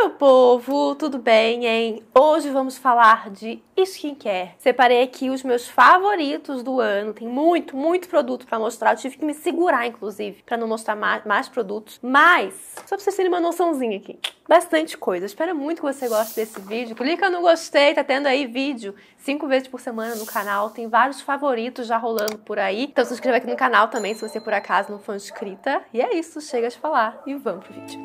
meu povo, tudo bem, hein? Hoje vamos falar de skincare. Separei aqui os meus favoritos do ano. Tem muito, muito produto para mostrar. Eu tive que me segurar, inclusive, para não mostrar mais, mais, produtos. Mas, só pra vocês terem uma noçãozinha aqui. Bastante coisa. Espero muito que você goste desse vídeo. Clica no gostei, tá tendo aí vídeo cinco vezes por semana no canal. Tem vários favoritos já rolando por aí. Então se inscreva aqui no canal também, se você por acaso não for inscrita. E é isso, chega de falar e vamos pro vídeo.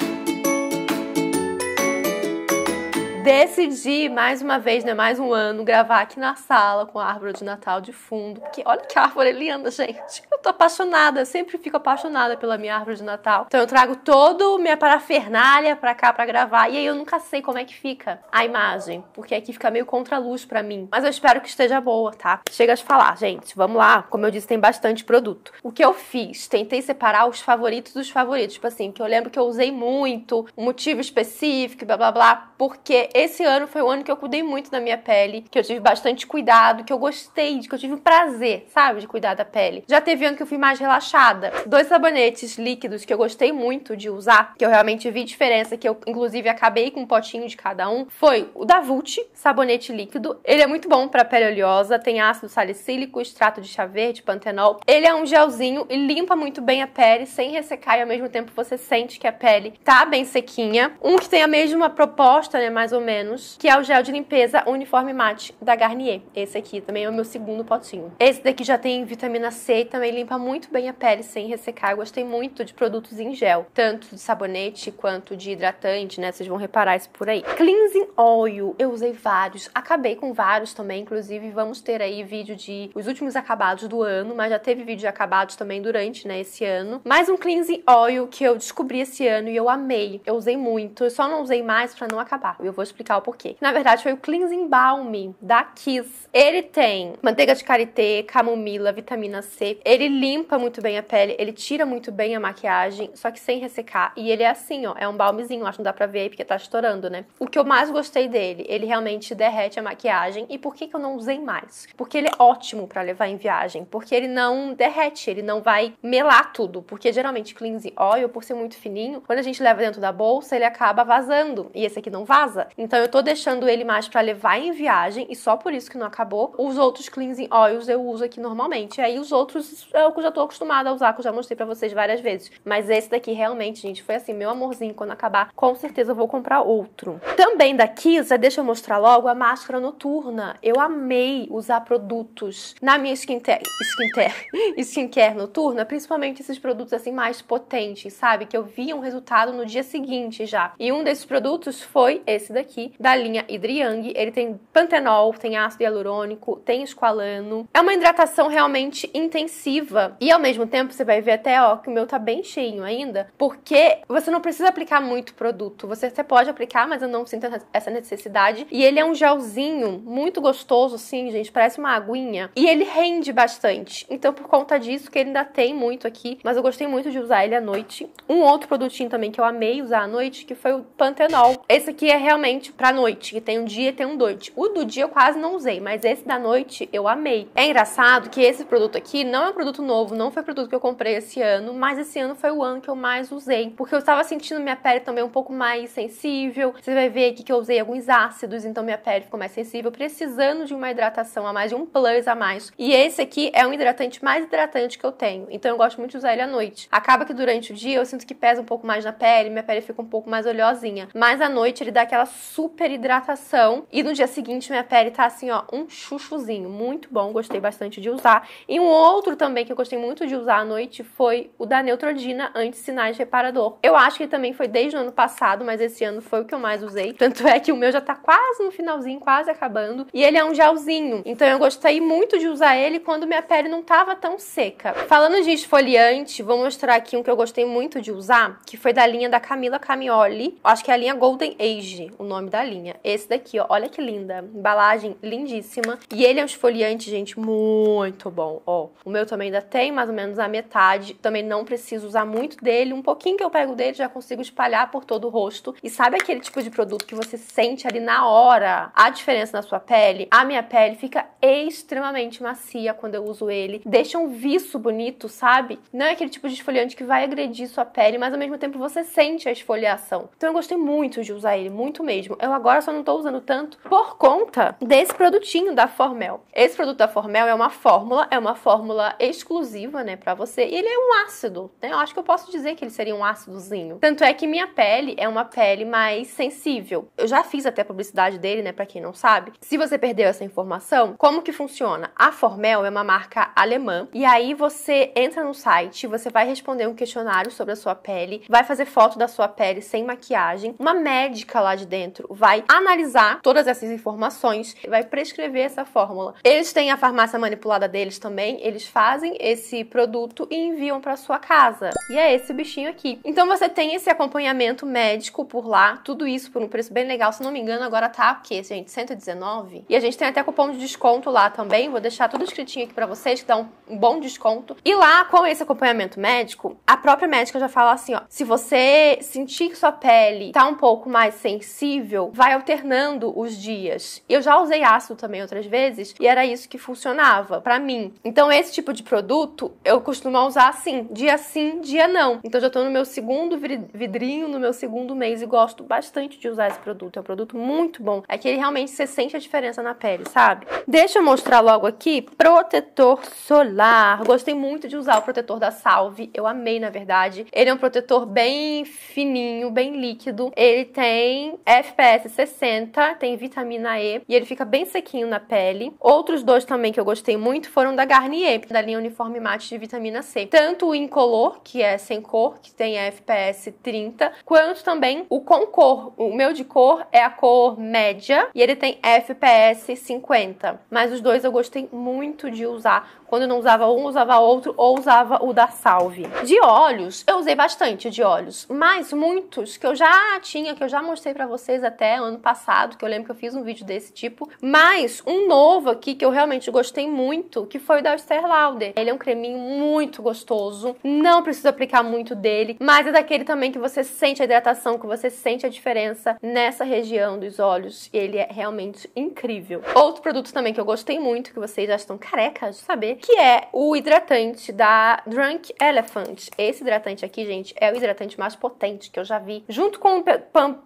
decidi mais uma vez, né, mais um ano, gravar aqui na sala com a árvore de Natal de fundo. Porque olha que árvore linda, gente. Eu tô apaixonada, sempre fico apaixonada pela minha árvore de Natal. Então eu trago todo minha parafernália pra cá pra gravar. E aí eu nunca sei como é que fica a imagem, porque aqui fica meio contra-luz pra mim. Mas eu espero que esteja boa, tá? Chega de falar, gente. Vamos lá. Como eu disse, tem bastante produto. O que eu fiz? Tentei separar os favoritos dos favoritos. Tipo assim, que eu lembro que eu usei muito, um motivo específico, blá blá blá, porque esse ano foi o ano que eu cuidei muito da minha pele, que eu tive bastante cuidado, que eu gostei, que eu tive um prazer, sabe, de cuidar da pele. Já teve ano que eu fui mais relaxada. Dois sabonetes líquidos que eu gostei muito de usar, que eu realmente vi diferença, que eu inclusive acabei com um potinho de cada um, foi o da Vult, sabonete líquido. Ele é muito bom para pele oleosa, tem ácido salicílico, extrato de chá verde, pantenol. Ele é um gelzinho e limpa muito bem a pele sem ressecar e ao mesmo tempo você sente que a pele tá bem sequinha. Um que tem a mesma proposta, né, mais ou menos, que é o gel de limpeza uniforme mate da Garnier. Esse aqui também é o meu segundo potinho. Esse daqui já tem vitamina C e também limpa muito bem a pele sem ressecar. Eu gostei muito de produtos em gel, tanto de sabonete quanto de hidratante, né? Vocês vão reparar isso por aí. Cleansing Oil, eu usei vários, acabei com vários também, inclusive vamos ter aí vídeo de os últimos acabados do ano, mas já teve vídeo de acabados também durante, né, esse ano. Mais um Cleansing Oil que eu descobri esse ano e eu amei. Eu usei muito, eu só não usei mais para não acabar. Eu vou explicar o porquê. Na verdade, foi o Cleansing Balm da Kiss. Ele tem manteiga de karité, camomila, vitamina C. Ele limpa muito bem a pele, ele tira muito bem a maquiagem, só que sem ressecar. E ele é assim, ó, é um balmezinho, acho que não dá pra ver aí porque tá estourando, né? O que eu mais gostei dele, ele realmente derrete a maquiagem. E por que, que eu não usei mais? Porque ele é ótimo para levar em viagem, porque ele não derrete, ele não vai melar tudo, porque geralmente cleansing oil, por ser muito fininho, quando a gente leva dentro da bolsa, ele acaba vazando. E esse aqui não vaza. Então eu tô deixando ele mais para levar em viagem e só por isso que não acabou. Os outros cleansing oils eu uso aqui normalmente. E aí os outros é o que eu já tô acostumada a usar, que eu já mostrei para vocês várias vezes. Mas esse daqui realmente, gente, foi assim, meu amorzinho, quando acabar, com certeza eu vou comprar outro. Também da Kisa, deixa eu mostrar logo a máscara noturna. Eu amei usar produtos na minha skincare, skincare, skincare noturna, principalmente esses produtos assim mais potentes, sabe? Que eu via um resultado no dia seguinte já. E um desses produtos foi esse daqui aqui, da linha Hydriang. Ele tem pantenol, tem ácido hialurônico, tem esqualano. É uma hidratação realmente intensiva. E ao mesmo tempo, você vai ver até, ó, que o meu tá bem cheinho ainda, porque você não precisa aplicar muito produto. Você até pode aplicar, mas eu não sinto essa necessidade. E ele é um gelzinho muito gostoso, sim, gente. Parece uma aguinha. E ele rende bastante. Então, por conta disso, que ele ainda tem muito aqui, mas eu gostei muito de usar ele à noite. Um outro produtinho também que eu amei usar à noite, que foi o Pantenol. Esse aqui é realmente frente pra noite, que tem um dia e tem um noite. O do dia eu quase não usei, mas esse da noite eu amei. É engraçado que esse produto aqui não é um produto novo, não foi produto que eu comprei esse ano, mas esse ano foi o ano que eu mais usei, porque eu estava sentindo minha pele também um pouco mais sensível. Você vai ver aqui que eu usei alguns ácidos, então minha pele ficou mais sensível, precisando de uma hidratação a mais, de um plus a mais. E esse aqui é um hidratante mais hidratante que eu tenho, então eu gosto muito de usar ele à noite. Acaba que durante o dia eu sinto que pesa um pouco mais na pele, minha pele fica um pouco mais oleosinha, mas à noite ele dá aquela super hidratação. E no dia seguinte minha pele tá assim, ó, um chuchuzinho. Muito bom, gostei bastante de usar. E um outro também que eu gostei muito de usar à noite foi o da Neutrodina Anti-Sinais Reparador. Eu acho que também foi desde o ano passado, mas esse ano foi o que eu mais usei. Tanto é que o meu já tá quase no finalzinho, quase acabando. E ele é um gelzinho. Então eu gostei muito de usar ele quando minha pele não tava tão seca. Falando de esfoliante, vou mostrar aqui um que eu gostei muito de usar, que foi da linha da Camila Camioli. Acho que é a linha Golden Age, o nome nome da linha. Esse daqui, ó, olha que linda. Embalagem lindíssima. E ele é um esfoliante, gente, muito bom, ó. O meu também ainda tem mais ou menos a metade. Também não preciso usar muito dele. Um pouquinho que eu pego dele, já consigo espalhar por todo o rosto. E sabe aquele tipo de produto que você sente ali na hora a diferença na sua pele? A minha pele fica extremamente macia quando eu uso ele. Deixa um viço bonito, sabe? Não é aquele tipo de esfoliante que vai agredir sua pele, mas ao mesmo tempo você sente a esfoliação. Então eu gostei muito de usar ele, muito mesmo mesmo. Tipo, eu agora só não tô usando tanto por conta desse produtinho da Formel. Esse produto da Formel é uma fórmula, é uma fórmula exclusiva, né, pra você. E ele é um ácido, né? Eu acho que eu posso dizer que ele seria um ácidozinho. Tanto é que minha pele é uma pele mais sensível. Eu já fiz até a publicidade dele, né, pra quem não sabe. Se você perdeu essa informação, como que funciona? A Formel é uma marca alemã. E aí você entra no site, você vai responder um questionário sobre a sua pele, vai fazer foto da sua pele sem maquiagem. Uma médica lá de dentro dentro vai analisar todas essas informações e vai prescrever essa fórmula. Eles têm a farmácia manipulada deles também, eles fazem esse produto e enviam para sua casa. E é esse bichinho aqui. Então você tem esse acompanhamento médico por lá, tudo isso por um preço bem legal. Se não me engano, agora tá o quê, gente? 119? E a gente tem até cupom de desconto lá também. Vou deixar tudo escritinho aqui para vocês, que dá um bom desconto. E lá, com esse acompanhamento médico, a própria médica já fala assim: ó, se você sentir que sua pele tá um pouco mais sensível, possível, vai alternando os dias. Eu já usei ácido também outras vezes e era isso que funcionava para mim. Então, esse tipo de produto eu costumo usar assim, dia sim, dia não. Então, já tô no meu segundo vidrinho, no meu segundo mês e gosto bastante de usar esse produto. É um produto muito bom. É que ele realmente você sente a diferença na pele, sabe? Deixa eu mostrar logo aqui protetor solar. Gostei muito de usar o protetor da Salve. Eu amei, na verdade. Ele é um protetor bem fininho, bem líquido. Ele tem FP FPS 60, tem vitamina E e ele fica bem sequinho na pele. Outros dois também que eu gostei muito foram da Garnier, da linha Uniforme Mate de vitamina C. Tanto o incolor, que é sem cor, que tem FPS 30, quanto também o com cor. O meu de cor é a cor média e ele tem FPS 50. Mas os dois eu gostei muito de usar quando não usava um, usava outro ou usava o da Salve. De olhos, eu usei bastante de olhos, mas muitos que eu já tinha, que eu já mostrei para vocês até ano passado, que eu lembro que eu fiz um vídeo desse tipo, mas um novo aqui que eu realmente gostei muito, que foi o da Esther Lauder. Ele é um creminho muito gostoso, não precisa aplicar muito dele, mas é daquele também que você sente a hidratação, que você sente a diferença nessa região dos olhos, e ele é realmente incrível. Outro produto também que eu gostei muito, que vocês já estão carecas de saber, que é o hidratante da Drunk Elephant. Esse hidratante aqui, gente, é o hidratante mais potente que eu já vi. Junto com o Bepan...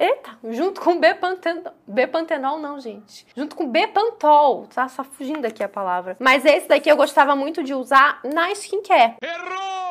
Eita! Junto com o Bepantenol... Bepantenol não, gente. Junto com Bepantol. Tá, tá fugindo aqui a palavra. Mas esse daqui eu gostava muito de usar na skincare. Errou!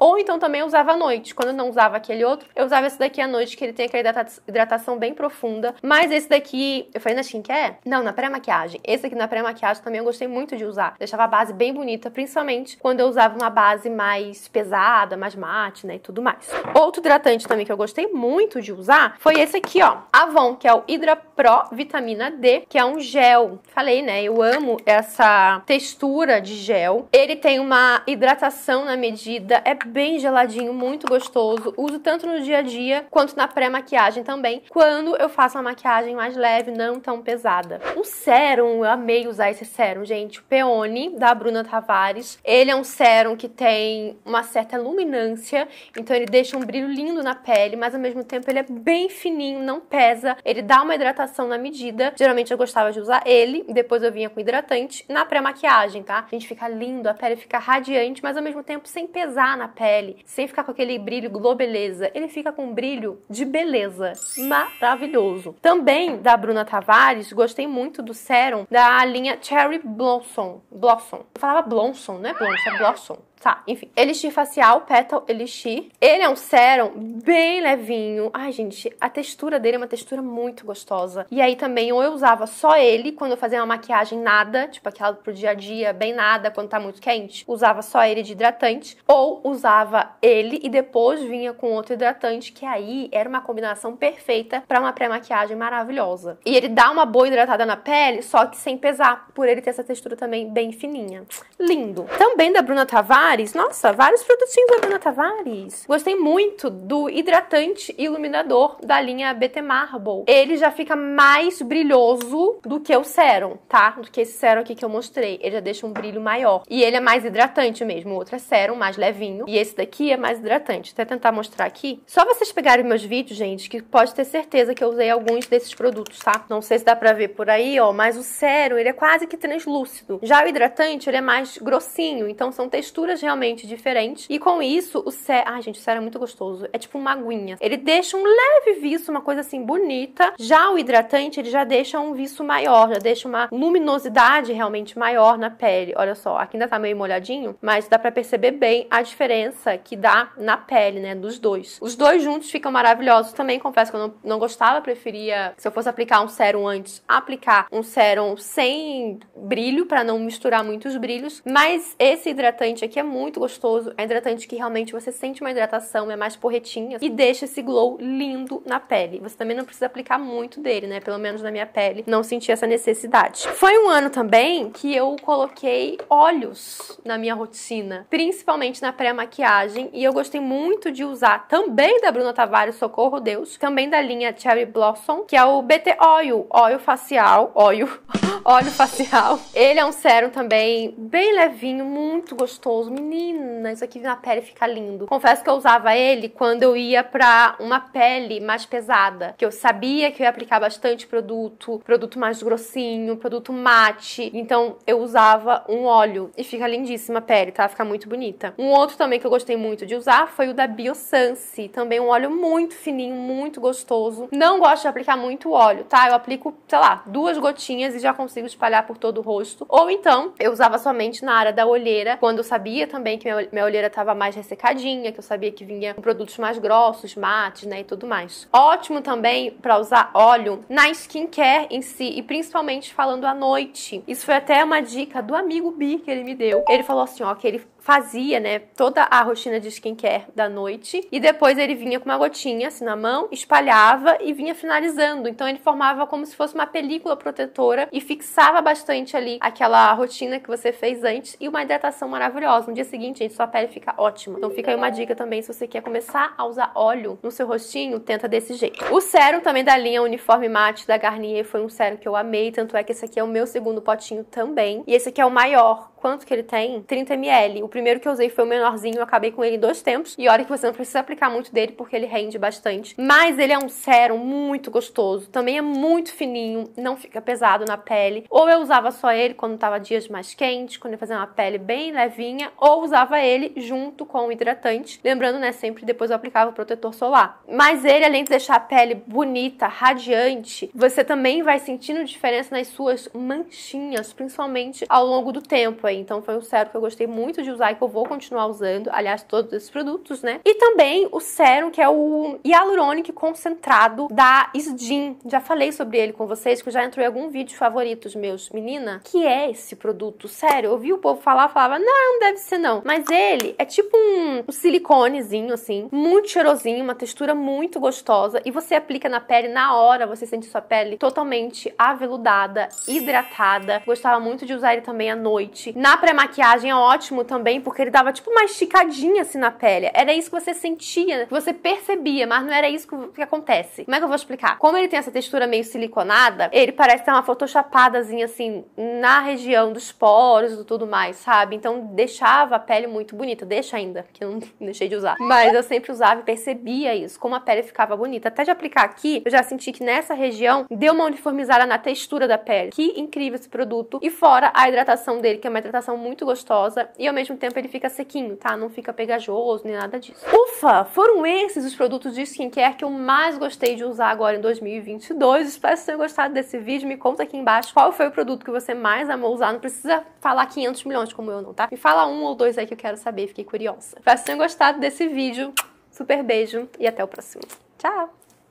Ou então também eu usava à noite. Quando eu não usava aquele outro, eu usava esse daqui à noite, que ele tem aquela hidratação bem profunda. Mas esse daqui, eu falei na skincare? Não, na pré-maquiagem. Esse aqui na pré-maquiagem também eu gostei muito de usar. Deixava a base bem bonita, principalmente quando eu usava uma base mais pesada, mais mate, né, e tudo mais. Outro hidratante também que eu gostei muito de usar foi esse aqui, ó. Avon, que é o Hydra Pro Vitamina D, que é um gel. Falei, né, eu amo essa textura de gel. Ele tem uma hidratação na medida, é bem geladinho, muito gostoso. Uso tanto no dia a dia quanto na pré-maquiagem também, quando eu faço uma maquiagem mais leve, não tão pesada. O sérum, eu amei usar esse sérum, gente. O Peony, da Bruna Tavares. Ele é um sérum que tem uma certa luminância, então ele deixa um brilho lindo na pele, mas ao mesmo tempo ele é bem fininho, não pesa. Ele dá uma hidratação na medida. Geralmente eu gostava de usar ele, depois eu vinha com hidratante na pré-maquiagem, tá? A gente fica lindo, a pele fica radiante, mas ao mesmo tempo sem pesar na pele pele, sem ficar com aquele brilho globeleza, ele fica com um brilho de beleza. Maravilhoso. Também da Bruna Tavares, gostei muito do sérum da linha Cherry Blossom. Blossom. Eu falava Blossom, não é Blossom, é Blossom. Tá, enfim. Elixir facial, Petal Elixir. Ele é um serum bem levinho. Ai, gente, a textura dele é uma textura muito gostosa. E aí também, ou eu usava só ele quando eu fazia uma maquiagem nada, tipo aquela pro dia a dia, bem nada, quando tá muito quente. Usava só ele de hidratante. Ou usava ele e depois vinha com outro hidratante, que aí era uma combinação perfeita para uma pré-maquiagem maravilhosa. E ele dá uma boa hidratada na pele, só que sem pesar, por ele ter essa textura também bem fininha. Lindo. Também da Bruna Tavares Tavares. Nossa, vários produtinhos da Bruna Tavares. Gostei muito do hidratante iluminador da linha BT Marble. Ele já fica mais brilhoso do que o serum, tá? Do que esse serum aqui que eu mostrei. Ele já deixa um brilho maior. E ele é mais hidratante mesmo. O outro é serum, mais levinho. E esse daqui é mais hidratante. Vou até tentar mostrar aqui. Só vocês pegarem meus vídeos, gente, que pode ter certeza que eu usei alguns desses produtos, tá? Não sei se dá pra ver por aí, ó, mas o serum, ele é quase que translúcido. Já o hidratante, ele é mais grossinho, então são texturas realmente diferente E com isso, o sé. Ai, gente, o sé é muito gostoso. É tipo uma aguinha. Ele deixa um leve viço, uma coisa assim bonita. Já o hidratante, ele já deixa um viço maior, já deixa uma luminosidade realmente maior na pele. Olha só, aqui ainda tá meio molhadinho, mas dá para perceber bem a diferença que dá na pele, né, dos dois. Os dois juntos ficam maravilhosos também. Confesso que eu não, não gostava, preferia, se eu fosse aplicar um sérum antes, aplicar um sérum sem brilho para não misturar muitos brilhos, mas esse hidratante aqui é muito gostoso, é hidratante que realmente você sente uma hidratação, é mais porretinha e deixa esse glow lindo na pele. Você também não precisa aplicar muito dele, né? Pelo menos na minha pele, não senti essa necessidade. Foi um ano também que eu coloquei olhos na minha rotina, principalmente na pré-maquiagem, e eu gostei muito de usar também da Bruna Tavares, socorro Deus, também da linha Cherry Blossom, que é o BT Oil, óleo facial, óleo, óleo facial. Ele é um sérum também bem levinho, muito gostoso, menina, isso aqui na pele fica lindo. Confesso que eu usava ele quando eu ia pra uma pele mais pesada, que eu sabia que eu ia aplicar bastante produto, produto mais grossinho, produto mate. Então eu usava um óleo e fica lindíssima a pele, tá? Fica muito bonita. Um outro também que eu gostei muito de usar foi o da Biosense, também um óleo muito fininho, muito gostoso. Não gosto de aplicar muito óleo, tá? Eu aplico, sei lá, duas gotinhas e já consigo espalhar por todo o rosto. Ou então, eu usava somente na área da olheira, quando eu sabia sabia também que minha, minha olheira estava mais ressecadinha, que eu sabia que vinha com produtos mais grossos, mates, né, e tudo mais. Ótimo também para usar óleo na skincare em si e principalmente falando à noite. Isso foi até uma dica do amigo Bi que ele me deu. Ele falou assim, ó, que ele fazia, né, toda a rotina de skincare da noite e depois ele vinha com uma gotinha assim na mão, espalhava e vinha finalizando. Então ele formava como se fosse uma película protetora e fixava bastante ali aquela rotina que você fez antes e uma hidratação maravilhosa. No dia seguinte, gente, sua pele fica ótima. Então fica aí uma dica também se você quer começar a usar óleo no seu rostinho, tenta desse jeito. O sérum também da linha Uniforme matte da Garnier foi um sérum que eu amei, tanto é que esse aqui é o meu segundo potinho também. E esse aqui é o maior. Quanto que ele tem? 30 ml. O primeiro que eu usei foi o menorzinho, eu acabei com ele em dois tempos. E olha que você não precisa aplicar muito dele porque ele rende bastante. Mas ele é um sérum muito gostoso, também é muito fininho, não fica pesado na pele. Ou eu usava só ele quando tava dias mais quentes, quando eu fazia uma pele bem levinha, ou usava ele junto com o hidratante. Lembrando, né, sempre depois eu aplicava o protetor solar. Mas ele, além de deixar a pele bonita, radiante, você também vai sentindo diferença nas suas manchinhas, principalmente ao longo do tempo aí. Então foi um sérum que eu gostei muito de usar usar e que eu vou continuar usando, aliás, todos esses produtos, né? E também o sérum, que é o hialurônico concentrado da Isdin. Já falei sobre ele com vocês, que já entrou em algum vídeo favoritos meus, menina, que é esse produto, sério, eu ouvi o povo falar, falava, não, não deve ser não, mas ele é tipo um, um siliconezinho, assim, muito cheirosinho, uma textura muito gostosa, e você aplica na pele na hora, você sente sua pele totalmente aveludada, hidratada, gostava muito de usar ele também à noite, na pré-maquiagem é ótimo também, porque ele dava tipo uma esticadinha assim na pele. Era isso que você sentia, que você percebia, mas não era isso que, acontece. Como é que eu vou explicar? Como ele tem essa textura meio siliconada, ele parece ter uma photoshoppadazinha assim na região dos poros e tudo mais, sabe? Então deixava a pele muito bonita. Deixa ainda, que eu não deixei de usar. Mas eu sempre usava e percebia isso, como a pele ficava bonita. Até de aplicar aqui, eu já senti que nessa região deu uma uniformizada na textura da pele. Que incrível esse produto. E fora a hidratação dele, que é uma hidratação muito gostosa e ao mesmo tempo ele fica sequinho, tá? Não fica pegajoso nem nada disso. Ufa! Foram esses os produtos de skincare que eu mais gostei de usar agora em 2022. Espero que tenham gostado desse vídeo. Me conta aqui embaixo qual foi o produto que você mais amou usar. Não precisa falar 500 milhões como eu não, tá? Me fala um ou dois aí que eu quero saber, fiquei curiosa. Espero que tenham gostado desse vídeo. Super beijo e até o próximo. Tchau!